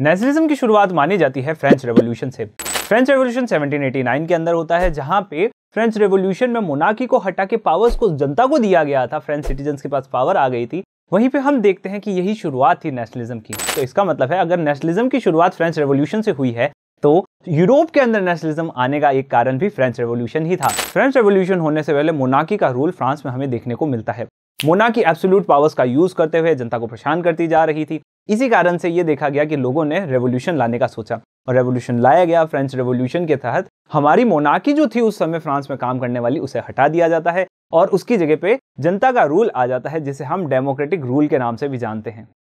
nationalism की शुरुआत मानी जाती है फ्रेंच रेवोल्यूशन से फ्रेंच रेवोल्यूशन 1789 के अंदर होता है जहां पे फ्रेंच रेवोल्यूशन में मोनाकी को हटा के पावर्स को जनता को दिया गया था फ्रेंच सिटीजन के पास पावर आ गई थी वहीं पे हम देखते हैं कि यही शुरुआत थी नेशनलिज्म की तो इसका मतलब है अगर नेशनलिज्म की शुरुआत फ्रेंच रेवोल्यूशन से हुई है तो यूरोप के अंदर नेशनलिज्म आने का एक कारण भी फ्रेंच रेवोल्यूशन ही था फ्रेंच रेवोल्यूशन होने से पहले मोनाकी का रूल फ्रांस में हमें देखने को मिलता है मोनाकी एब्सोल्यूट पावर्स का यूज करते हुए जनता को परेशान करती जा रही थी इसी कारण से ये देखा गया कि लोगों ने रेवोल्यूशन लाने का सोचा और रेवोल्यूशन लाया गया फ्रेंच रेवोल्यूशन के तहत हमारी मोनाकी जो थी उस समय फ्रांस में काम करने वाली उसे हटा दिया जाता है और उसकी जगह पे जनता का रूल आ जाता है जिसे हम डेमोक्रेटिक रूल के नाम से भी जानते हैं